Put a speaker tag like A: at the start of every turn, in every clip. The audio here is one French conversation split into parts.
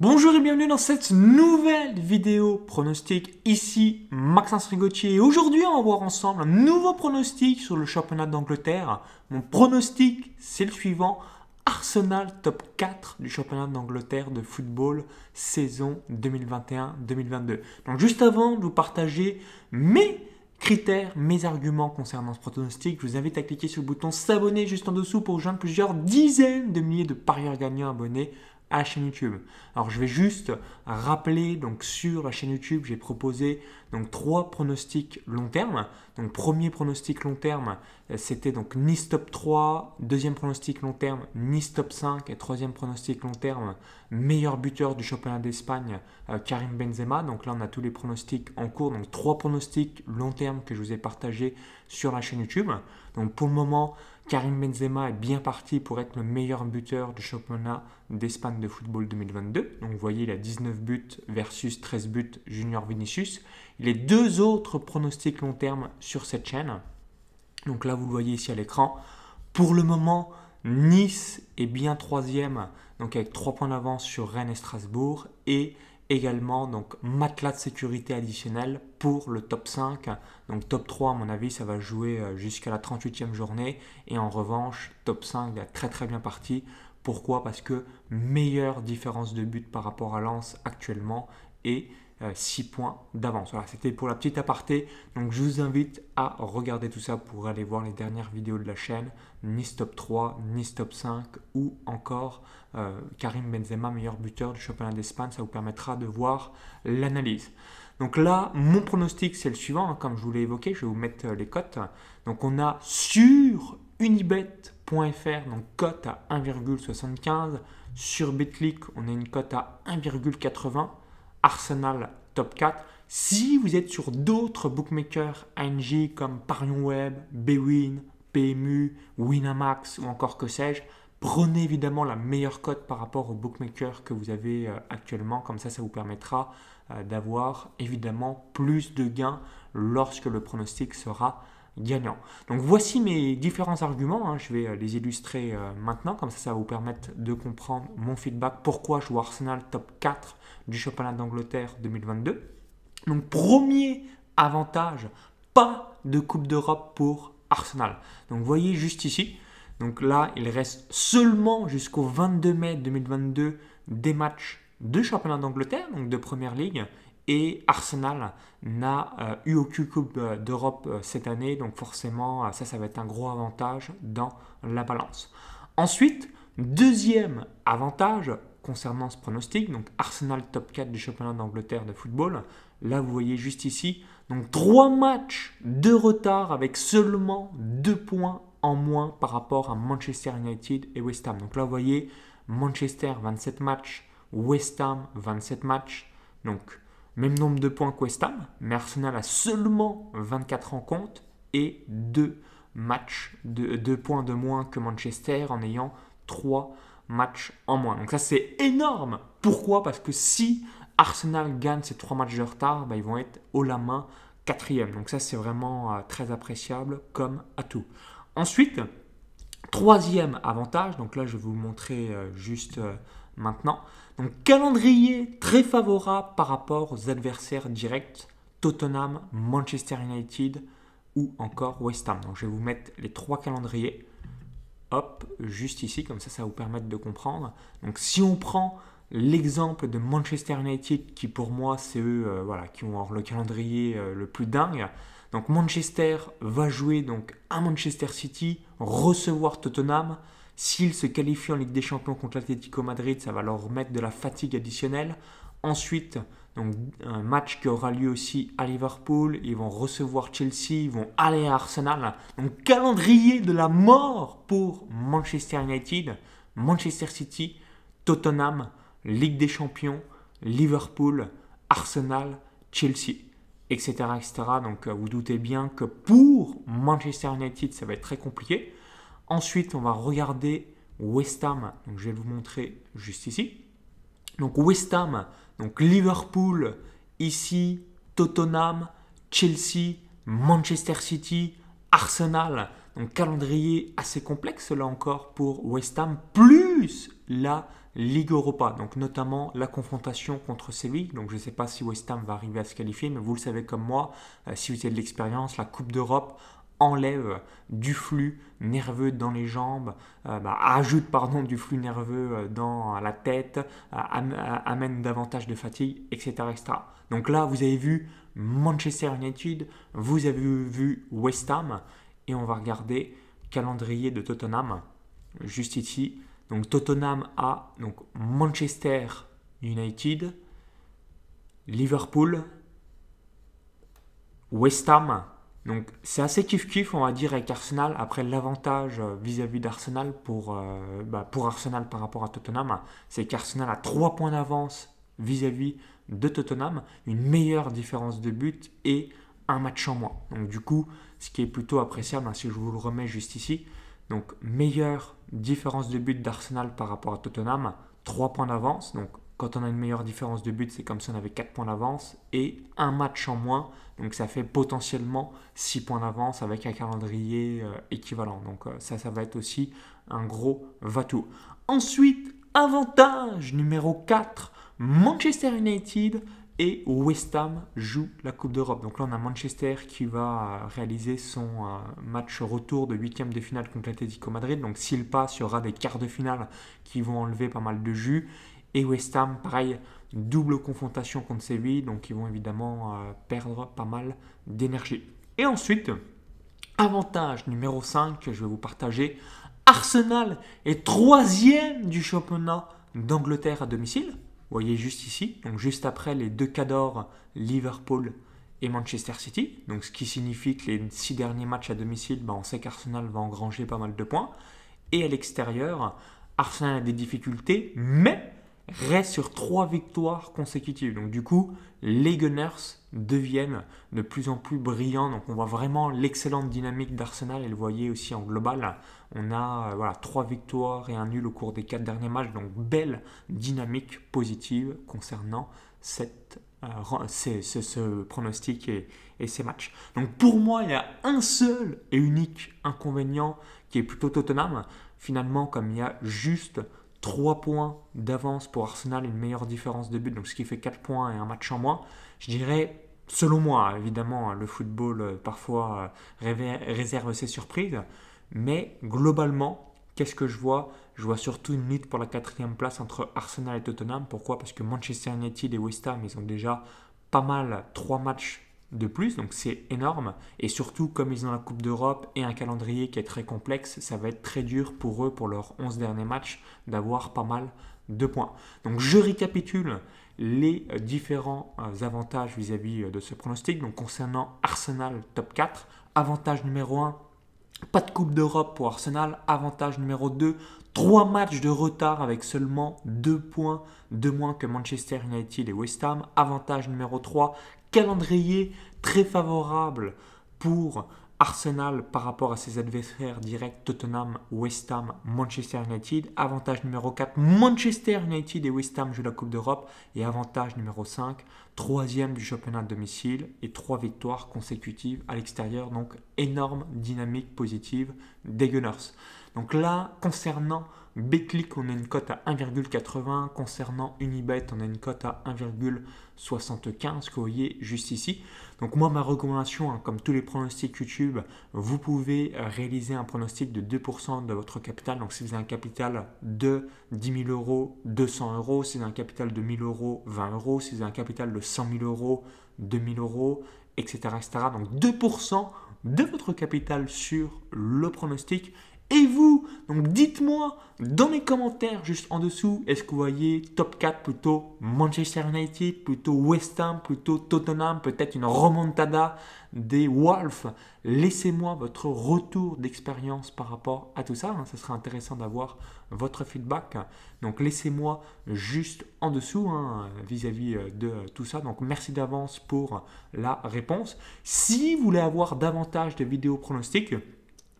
A: Bonjour et bienvenue dans cette nouvelle vidéo pronostic. Ici Maxence Rigotier et aujourd'hui on va voir ensemble un nouveau pronostic sur le championnat d'Angleterre. Mon pronostic c'est le suivant. Arsenal top 4 du championnat d'Angleterre de football saison 2021-2022. Donc juste avant de vous partager mes critères, mes arguments concernant ce pronostic, je vous invite à cliquer sur le bouton s'abonner juste en dessous pour rejoindre plusieurs dizaines de milliers de parieurs gagnants abonnés à la chaîne YouTube. Alors je vais juste rappeler donc sur la chaîne YouTube, j'ai proposé donc trois pronostics long terme. Donc premier pronostic long terme, euh, c'était donc ni top 3, deuxième pronostic long terme, ni top 5 et troisième pronostic long terme, meilleur buteur du championnat d'Espagne, euh, Karim Benzema. Donc là on a tous les pronostics en cours, donc trois pronostics long terme que je vous ai partagés sur la chaîne YouTube. Donc pour le moment, Karim Benzema est bien parti pour être le meilleur buteur du championnat d'Espagne de football 2022. Donc vous voyez, il a 19 buts versus 13 buts Junior Vinicius. Il Les deux autres pronostics long terme sur cette chaîne. Donc là, vous le voyez ici à l'écran. Pour le moment, Nice est bien troisième, donc avec trois points d'avance sur Rennes et Strasbourg. Et également donc matelas de sécurité additionnel pour le top 5. Donc top 3 à mon avis ça va jouer euh, jusqu'à la 38e journée et en revanche top 5 a très très bien parti pourquoi Parce que meilleure différence de but par rapport à Lens actuellement et 6 euh, points d'avance. Voilà, c'était pour la petite aparté. Donc je vous invite à regarder tout ça pour aller voir les dernières vidéos de la chaîne, Nice Top 3, Nice Top 5 ou encore euh, Karim Benzema, meilleur buteur du championnat d'Espagne. Ça vous permettra de voir l'analyse. Donc là, mon pronostic, c'est le suivant, hein. comme je vous l'ai évoqué, je vais vous mettre euh, les cotes. Donc on a sur unibet.fr, donc cote à 1,75. Sur BitLeak, on a une cote à 1,80. Arsenal top 4. Si vous êtes sur d'autres bookmakers ANJ comme Parion Web, Bwin, PMU, Winamax ou encore que sais-je, prenez évidemment la meilleure cote par rapport au bookmaker que vous avez euh, actuellement. Comme ça, ça vous permettra euh, d'avoir évidemment plus de gains lorsque le pronostic sera gagnant. Donc voici mes différents arguments, hein. je vais euh, les illustrer euh, maintenant, comme ça ça va vous permettre de comprendre mon feedback, pourquoi je joue Arsenal top 4 du championnat d'Angleterre 2022. Donc premier avantage, pas de Coupe d'Europe pour Arsenal. Donc vous voyez juste ici, donc là il reste seulement jusqu'au 22 mai 2022 des matchs de championnat d'Angleterre, donc de Première Ligue, et Arsenal n'a euh, eu aucune Coupe euh, d'Europe euh, cette année, donc forcément ça ça va être un gros avantage dans la balance. Ensuite, deuxième avantage concernant ce pronostic, donc Arsenal top 4 du championnat d'Angleterre de football, là vous voyez juste ici, donc trois matchs de retard avec seulement deux points en moins par rapport à Manchester United et West Ham. Donc là vous voyez Manchester 27 matchs, West Ham 27 matchs, donc même nombre de points West Ham, mais Arsenal a seulement 24 rencontres et deux matchs, de points de moins que Manchester en ayant 3 matchs en moins. Donc ça c'est énorme. Pourquoi Parce que si Arsenal gagne ces 3 matchs de retard, bah, ils vont être haut la main quatrième. Donc ça c'est vraiment euh, très appréciable comme atout. Ensuite, troisième avantage, donc là je vais vous montrer euh, juste... Euh, maintenant. Donc calendrier très favorable par rapport aux adversaires directs Tottenham, Manchester United ou encore West Ham. Donc je vais vous mettre les trois calendriers. Hop, juste ici, comme ça ça va vous permettre de comprendre. Donc si on prend l'exemple de Manchester United qui pour moi c'est eux euh, voilà, qui ont euh, le calendrier euh, le plus dingue, donc Manchester va jouer donc à Manchester City, recevoir Tottenham. S'ils se qualifient en Ligue des Champions contre l'Atlético Madrid, ça va leur mettre de la fatigue additionnelle. Ensuite, donc un match qui aura lieu aussi à Liverpool. Ils vont recevoir Chelsea, ils vont aller à Arsenal. Donc calendrier de la mort pour Manchester United, Manchester City, Tottenham, Ligue des Champions, Liverpool, Arsenal, Chelsea etc., Donc euh, vous doutez bien que pour Manchester United, ça va être très compliqué. Ensuite, on va regarder West Ham. Donc, je vais vous montrer juste ici. Donc West Ham, donc Liverpool, ici, Tottenham, Chelsea, Manchester City, Arsenal. Donc calendrier assez complexe là encore pour West Ham, plus la Ligue Europa, donc notamment la confrontation contre Séville. Donc je ne sais pas si West Ham va arriver à se qualifier, mais vous le savez comme moi, euh, si vous avez de l'expérience, la Coupe d'Europe enlève du flux nerveux dans les jambes, euh, bah, ajoute pardon du flux nerveux euh, dans la tête, amène davantage de fatigue, etc., etc. Donc là, vous avez vu Manchester United, vous avez vu West Ham, et on va regarder calendrier de Tottenham juste ici. Donc Tottenham a donc Manchester United, Liverpool, West Ham. Donc c'est assez kiff-kiff, on va dire, avec Arsenal. Après, l'avantage euh, vis-à-vis d'Arsenal pour, euh, bah, pour Arsenal par rapport à Tottenham, c'est qu'Arsenal a 3 points d'avance vis-à-vis de Tottenham, une meilleure différence de but et un match en moins. Donc du coup, ce qui est plutôt appréciable, hein, si je vous le remets juste ici, donc meilleure différence de but d'Arsenal par rapport à Tottenham, 3 points d'avance. Donc quand on a une meilleure différence de but, c'est comme si on avait 4 points d'avance et un match en moins. Donc ça fait potentiellement 6 points d'avance avec un calendrier euh, équivalent. Donc euh, ça, ça va être aussi un gros va-tout. Ensuite, avantage numéro 4, Manchester United et West Ham joue la Coupe d'Europe. Donc là, on a Manchester qui va euh, réaliser son euh, match retour de huitième de finale contre l'Atlético Madrid. Donc s'il passe, il y aura des quarts de finale qui vont enlever pas mal de jus. Et West Ham, pareil, double confrontation contre Séville. Donc ils vont évidemment euh, perdre pas mal d'énergie. Et ensuite, avantage numéro 5 que je vais vous partager. Arsenal est troisième du championnat d'Angleterre à domicile. Vous voyez juste ici, donc juste après les deux cadors, Liverpool et Manchester City. Donc ce qui signifie que les six derniers matchs à domicile, bah, on sait qu'Arsenal va engranger pas mal de points. Et à l'extérieur, Arsenal a des difficultés, mais reste sur trois victoires consécutives. Donc du coup, les Gunners deviennent de plus en plus brillants. Donc on voit vraiment l'excellente dynamique d'Arsenal et le voyez aussi en global. On a euh, voilà, trois victoires et un nul au cours des quatre derniers matchs. Donc belle dynamique positive concernant cette, euh, ce, pronostic et, et ces matchs. Donc pour moi, il y a un seul et unique inconvénient qui est plutôt Tottenham. Finalement, comme il y a juste 3 points d'avance pour Arsenal, une meilleure différence de but, donc ce qui fait 4 points et un match en moins. Je dirais, selon moi, évidemment, le football euh, parfois euh, réserve ses surprises, mais globalement, qu'est-ce que je vois Je vois surtout une lutte pour la quatrième place entre Arsenal et Tottenham. Pourquoi Parce que Manchester United et West Ham, ils ont déjà pas mal, 3 matchs de plus, donc c'est énorme. Et surtout, comme ils ont la Coupe d'Europe et un calendrier qui est très complexe, ça va être très dur pour eux, pour leurs 11 derniers matchs, d'avoir pas mal de points. Donc je récapitule les euh, différents euh, avantages vis-à-vis euh, de ce pronostic. Donc concernant Arsenal top 4, avantage numéro 1, pas de Coupe d'Europe pour Arsenal. Avantage numéro 2, 3 matchs de retard avec seulement 2 points de moins que Manchester United et West Ham. Avantage numéro 3, calendrier très favorable pour Arsenal par rapport à ses adversaires directs Tottenham, West Ham, Manchester United. Avantage numéro 4, Manchester United et West Ham jouent la Coupe d'Europe. Et avantage numéro 5, troisième du championnat de domicile et trois victoires consécutives à l'extérieur. Donc énorme dynamique positive des Gunners. Donc là, concernant Betclic, on a une cote à 1,80. Concernant Unibet, on a une cote à 1,75 que vous voyez juste ici. Donc moi, ma recommandation, hein, comme tous les pronostics YouTube, vous pouvez réaliser un pronostic de 2% de votre capital. Donc si vous avez un capital de 10 000 euros, 200 euros. Si vous avez un capital de 1 000 euros, 20 euros. Si vous avez un capital de 100 000 euros, 2 000 euros, etc., etc. Donc 2% de votre capital sur le pronostic et vous Donc dites-moi dans les commentaires juste en dessous, est-ce que vous voyez top 4 plutôt Manchester United, plutôt West Ham, plutôt Tottenham, peut-être une remontada des Wolves Laissez-moi votre retour d'expérience par rapport à tout ça, ce hein. serait intéressant d'avoir votre feedback. Donc laissez-moi juste en dessous hein, vis-à-vis euh, de tout ça. Donc merci d'avance pour la réponse. Si vous voulez avoir davantage de vidéos pronostics,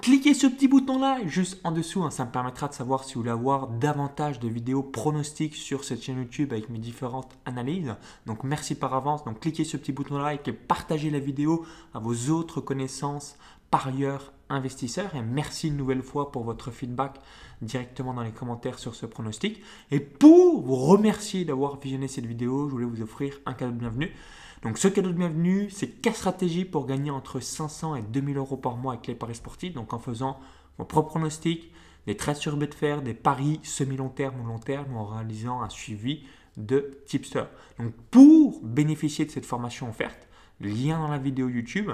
A: cliquez ce petit bouton-là juste en dessous. Hein, ça me permettra de savoir si vous voulez avoir davantage de vidéos pronostiques sur cette chaîne YouTube avec mes différentes analyses. Donc merci par avance. Donc cliquez ce petit bouton-là et partagez la vidéo à vos autres connaissances parieurs investisseurs. Et merci une nouvelle fois pour votre feedback directement dans les commentaires sur ce pronostic. Et pour vous remercier d'avoir visionné cette vidéo, je voulais vous offrir un cadeau de bienvenue. Donc ce cadeau de bienvenue, c'est 4 stratégies pour gagner entre 500 et 2000 euros par mois avec les paris sportifs, donc en faisant vos propres pronostics, des trades sur Betfair, des paris semi-long terme ou long terme, en réalisant un suivi de tipster. Donc pour bénéficier de cette formation offerte, lien dans la vidéo YouTube,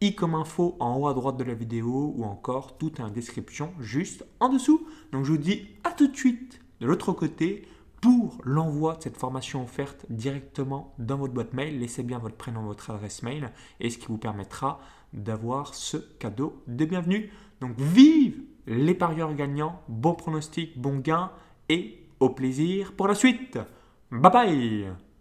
A: i comme info en haut à droite de la vidéo ou encore tout en description juste en dessous. Donc je vous dis à tout de suite de l'autre côté pour l'envoi de cette formation offerte directement dans votre boîte mail. Laissez bien votre prénom, votre adresse mail et ce qui vous permettra d'avoir ce cadeau de bienvenue. Donc vive les parieurs gagnants, bon pronostic, bon gain et au plaisir pour la suite. Bye bye